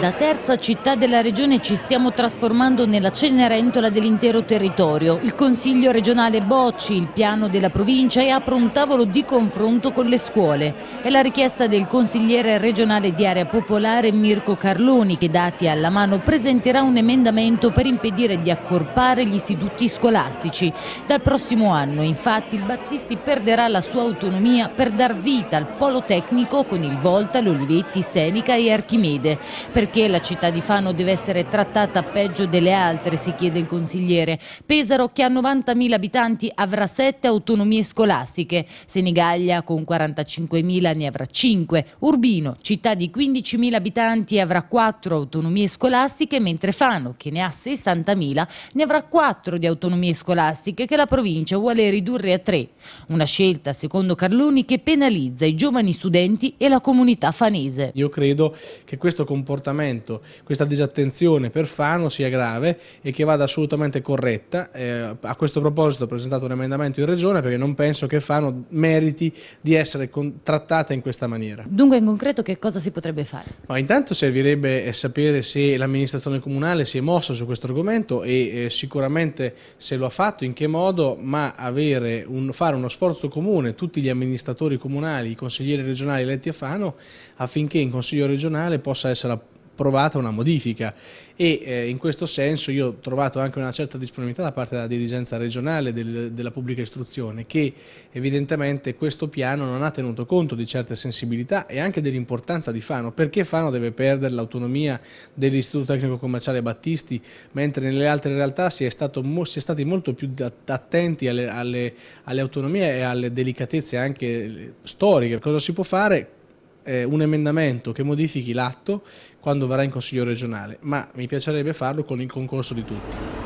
Da terza città della regione ci stiamo trasformando nella Cenerentola dell'intero territorio. Il Consiglio regionale bocci il piano della provincia e apre un tavolo di confronto con le scuole. È la richiesta del consigliere regionale di area popolare Mirko Carloni che dati alla mano presenterà un emendamento per impedire di accorpare gli istituti scolastici. Dal prossimo anno infatti il Battisti perderà la sua autonomia per dar vita al polo tecnico con il Volta, l'Olivetti, Senica e Archimede. Per perché la città di Fano deve essere trattata peggio delle altre, si chiede il consigliere. Pesaro, che ha 90.000 abitanti, avrà 7 autonomie scolastiche. Senigallia, con 45.000, ne avrà 5. Urbino, città di 15.000 abitanti, avrà 4 autonomie scolastiche, mentre Fano, che ne ha 60.000, ne avrà 4 di autonomie scolastiche che la provincia vuole ridurre a 3. Una scelta, secondo Carloni, che penalizza i giovani studenti e la comunità fanese. Io credo che questo comportamento atteggiamento, questa disattenzione per Fano sia grave e che vada assolutamente corretta. Eh, a questo proposito ho presentato un emendamento in Regione perché non penso che Fano meriti di essere trattata in questa maniera. Dunque in concreto che cosa si potrebbe fare? Ma intanto servirebbe eh, sapere se l'amministrazione comunale si è mossa su questo argomento e eh, sicuramente se lo ha fatto, in che modo, ma un, fare uno sforzo comune, tutti gli amministratori comunali, i consiglieri regionali eletti a Fano, affinché in Consiglio regionale possa essere approvata una modifica e eh, in questo senso io ho trovato anche una certa disponibilità da parte della dirigenza regionale del, della pubblica istruzione che evidentemente questo piano non ha tenuto conto di certe sensibilità e anche dell'importanza di Fano perché Fano deve perdere l'autonomia dell'istituto tecnico commerciale Battisti mentre nelle altre realtà si è, stato, si è stati molto più attenti alle, alle, alle autonomie e alle delicatezze anche eh, storiche cosa si può fare eh, un emendamento che modifichi l'atto quando verrà in Consiglio regionale, ma mi piacerebbe farlo con il concorso di tutti.